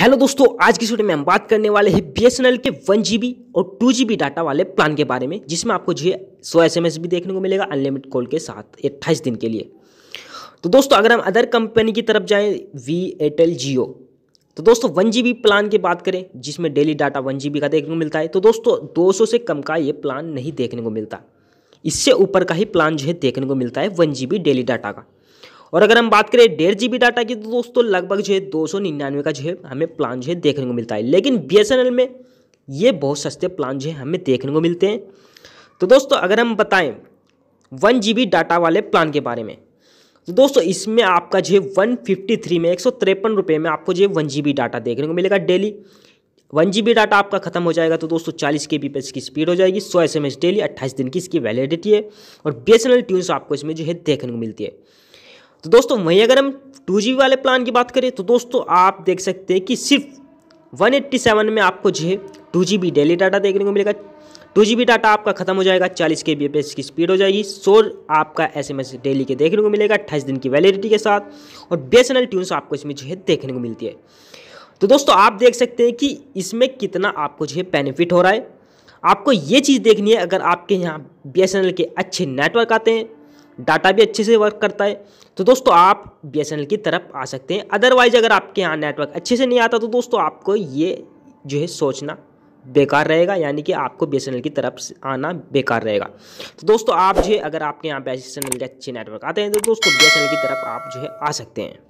hello दोस्तों आज की वीडियो में हम बात करने वाले हैं बीएसएनएल के वन जीबी और टू जीबी डाटा वाले प्लान के बारे में जिसमें आपको जो है सौ एस भी देखने को मिलेगा अनलिमिटेड कॉल के साथ अट्ठाईस दिन के लिए तो दोस्तों अगर हम अदर कंपनी की तरफ जाएं वी एयरटेल जियो तो दोस्तों वन जी प्लान की बात करें जिसमें डेली डाटा वन जी का देखने को मिलता है तो दोस्तों दो से कम का ये प्लान नहीं देखने को मिलता इससे ऊपर का ही प्लान जो है देखने को मिलता है वन जी डेली डाटा का और अगर हम बात करें डेढ़ जी डाटा की तो दोस्तों लगभग जो है दो सौ का जो है हमें प्लान जो है देखने को मिलता है लेकिन बी में ये बहुत सस्ते प्लान जो है हमें देखने को मिलते हैं तो दोस्तों अगर हम बताएं वन जी डाटा वाले प्लान के बारे में तो दोस्तों इसमें आपका जो है वन फिफ्टी थ्री में एक सौ तिरपन रुपये में आपको जो है वन जी डाटा देखने को मिलेगा डेली वन जी डाटा आपका खत्म हो जाएगा तो दोस्तों चालीस के बी की स्पीड हो जाएगी सौ एस डेली अट्ठाईस दिन की इसकी वैलिडिटी है और बी एस ट्यून्स आपको इसमें जो है देखने को मिलती है तो दोस्तों वहीं अगर हम टू जी वाले प्लान की बात करें तो दोस्तों आप देख सकते हैं कि सिर्फ 187 में आपको जो है two G B daily data देखने को मिलेगा टू जी बी डाटा आपका खत्म हो जाएगा चालीस के बी की स्पीड हो जाएगी सोर आपका एस एम एस डेली के देखने को मिलेगा अट्ठाईस दिन की वैलिडिटी के साथ और बी ट्यून्स आपको इसमें जो है देखने को मिलती है तो दोस्तों आप देख सकते हैं कि इसमें कितना आपको जो है बेनिफिट हो रहा है आपको ये चीज़ देखनी है अगर आपके यहाँ बी के अच्छे नेटवर्क आते हैं डाटा भी अच्छे से वर्क करता है तो दोस्तों आप बी की तरफ आ सकते हैं अदरवाइज अगर आपके यहाँ नेटवर्क अच्छे से नहीं आता तो दोस्तों आपको ये जो है सोचना बेकार रहेगा यानी कि आपको बी की तरफ आना बेकार रहेगा तो दोस्तों आप जो है अगर आपके यहाँ बी के अच्छे नेटवर्क आते हैं तो दोस्तों बी की तरफ आप जो है आ सकते हैं